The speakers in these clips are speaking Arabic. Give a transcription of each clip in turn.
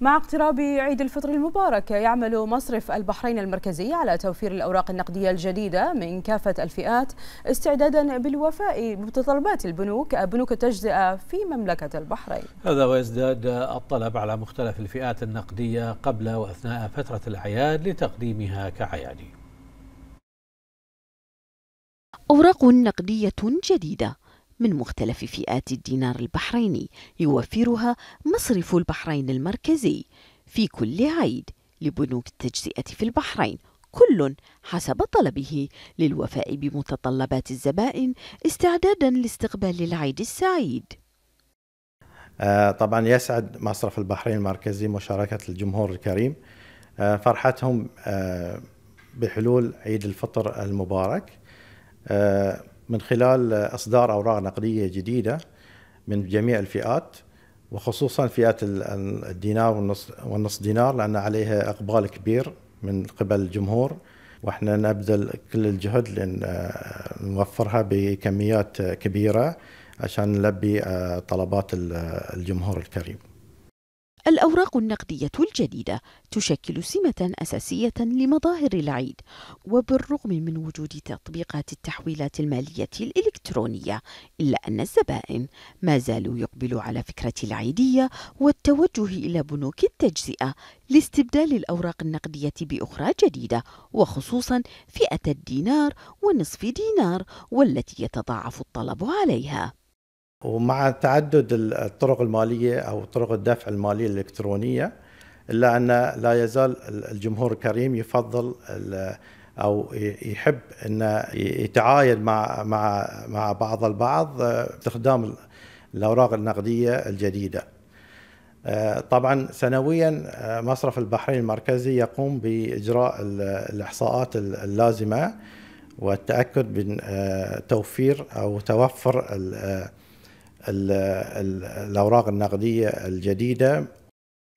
مع اقتراب عيد الفطر المبارك يعمل مصرف البحرين المركزي على توفير الأوراق النقدية الجديدة من كافة الفئات استعدادا بالوفاء بمتطلبات البنوك بنوك التجزئة في مملكة البحرين هذا ويزداد الطلب على مختلف الفئات النقدية قبل وأثناء فترة الأعياد لتقديمها كعيادي أوراق نقدية جديدة من مختلف فئات الدينار البحريني يوفرها مصرف البحرين المركزي في كل عيد لبنوك التجزئة في البحرين كل حسب طلبه للوفاء بمتطلبات الزبائن استعدادا لاستقبال العيد السعيد آه، طبعا يسعد مصرف البحرين المركزي مشاركة الجمهور الكريم آه، فرحتهم آه، بحلول عيد الفطر المبارك من خلال اصدار اوراق نقديه جديده من جميع الفئات وخصوصا فئات الدينار والنص والنص دينار لان عليها اقبال كبير من قبل الجمهور واحنا نبذل كل الجهد لان آه، نوفرها بكميات كبيره عشان نلبي آه، طلبات الجمهور الكريم الأوراق النقدية الجديدة تشكل سمة أساسية لمظاهر العيد، وبالرغم من وجود تطبيقات التحويلات المالية الإلكترونية، إلا أن الزبائن ما زالوا يقبلوا على فكرة العيدية والتوجه إلى بنوك التجزئة لاستبدال الأوراق النقدية بأخرى جديدة، وخصوصًا فئة الدينار ونصف دينار والتي يتضاعف الطلب عليها. ومع تعدد الطرق الماليه او طرق الدفع الماليه الالكترونيه الا ان لا يزال الجمهور الكريم يفضل او يحب ان يتعايد مع مع مع بعض البعض آه، باستخدام الاوراق النقديه الجديده. آه، طبعا سنويا آه، مصرف البحرين المركزي يقوم باجراء الاحصاءات اللازمه والتاكد من توفير او توفر الأوراق النقدية الجديدة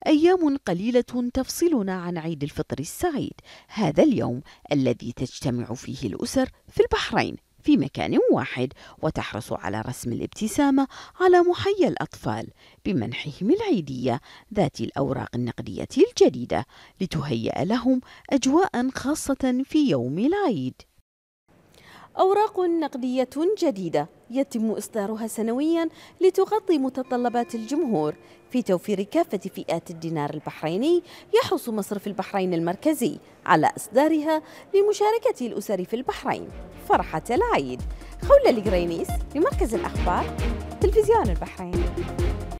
أيام قليلة تفصلنا عن عيد الفطر السعيد هذا اليوم الذي تجتمع فيه الأسر في البحرين في مكان واحد وتحرص على رسم الابتسامة على محيا الأطفال بمنحهم العيدية ذات الأوراق النقدية الجديدة لتهيأ لهم أجواء خاصة في يوم العيد أوراق نقدية جديدة يتم إصدارها سنويا لتغطي متطلبات الجمهور في توفير كافة فئات الدينار البحريني يحرص مصرف البحرين المركزي على إصدارها لمشاركة الأسر في البحرين فرحة العيد خولة القرينيس لمركز الأخبار تلفزيون البحرين